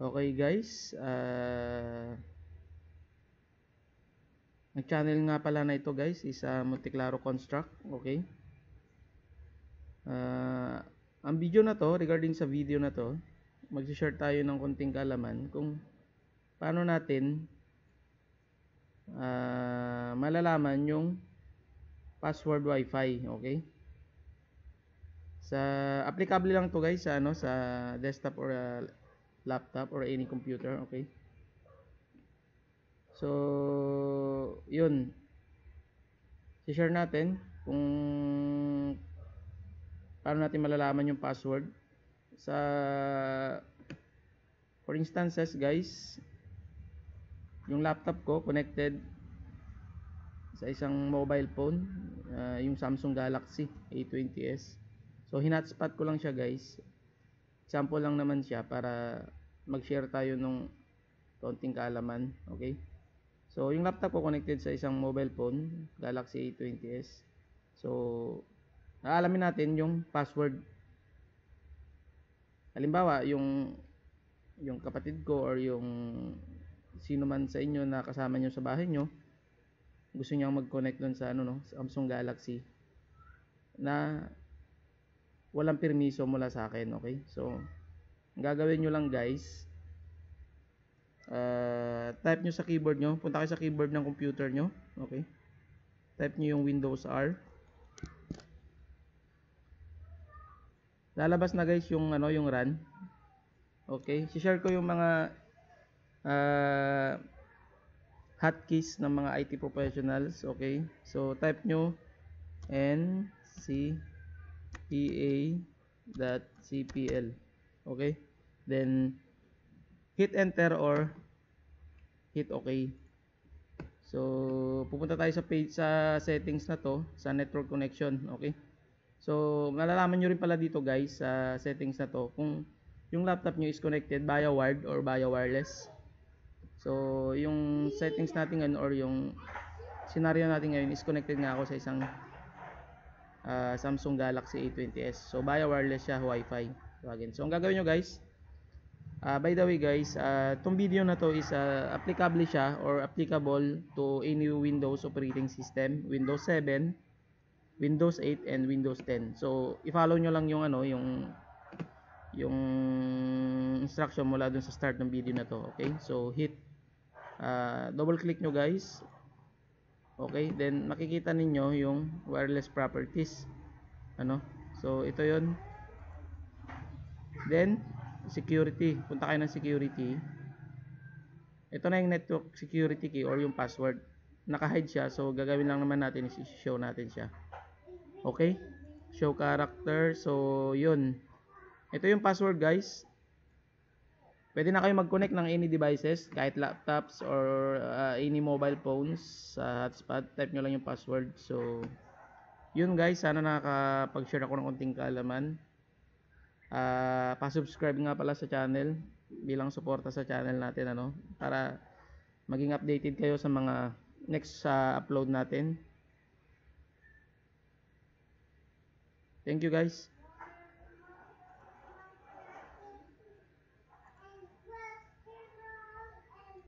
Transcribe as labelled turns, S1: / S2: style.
S1: Okay guys, uh, ah, ang channel nga pala na ito guys is uh, ah, Monteclaro Construct, okay? Uh, ang video na to, regarding sa video na to, mag-share tayo ng konting kalaman kung paano natin uh, malalaman yung password wifi, okay? Sa applicable lang to guys sa ano sa desktop or uh, laptop or any computer okay so yun si share natin kung paano natin malalaman yung password sa for instances guys yung laptop ko connected sa isang mobile phone uh, yung Samsung Galaxy A20s so hinotspot ko lang siya guys sample lang naman siya para mag-share tayo nung konting kaalaman, okay? So, yung laptop ko connected sa isang mobile phone, Galaxy A20s. So, aalamin natin yung password. Halimbawa, yung yung kapatid ko or yung sino man sa inyo na kasama nyo sa bahay nyo, gusto niyang mag-connect dun sa ano no, Samsung Galaxy na walang permiso mula sa akin, okay? So, gagawin nyo lang guys, uh, type nyo sa keyboard nyo. Punta kayo sa keyboard ng computer nyo. Okay. Type nyo yung Windows R. Lalabas na guys yung ano yung run. Okay, si-share ko yung mga uh, hotkeys ng mga IT professionals. Okay, so type nyo cpl e Okay? Then, hit enter or hit okay. So, pupunta tayo sa page sa settings na to, sa network connection. Okay? So, malalaman nyo rin pala dito guys sa settings na to kung yung laptop nyo is connected via wired or via wireless. So, yung settings natin ngayon or yung scenario natin ngayon is connected nga ako sa isang uh, Samsung Galaxy A20s. So, via wireless siya, Wi-Fi. Again. So, ang gagawin nyo guys, uh, by the way guys, uh, ah, itong video na to is uh, applicable siya or applicable to any Windows operating system, Windows 7, Windows 8, and Windows 10. So, i-follow nyo lang yung ano, yung yung instruction mula dun sa start ng video na to. Okay? So, hit uh, double click nyo guys. Okay? Then, makikita ninyo yung wireless properties. Ano? So, ito yon Then, security. Punta kayo ng security. Ito na yung network security key or yung password. Naka-hide siya. So, gagawin lang naman natin is show natin siya. Okay? Show character. So, yun. Ito yung password, guys. Pwede na kayo mag-connect ng any devices, kahit laptops or uh, any mobile phones sa uh, hotspot. Type nyo lang yung password. So, yun guys, sana nakakapag-share ako ng konting kaalaman uh, pa-subscribe nga pala sa channel bilang suporta sa channel natin ano para maging updated kayo sa mga next sa uh, upload natin. Thank you guys.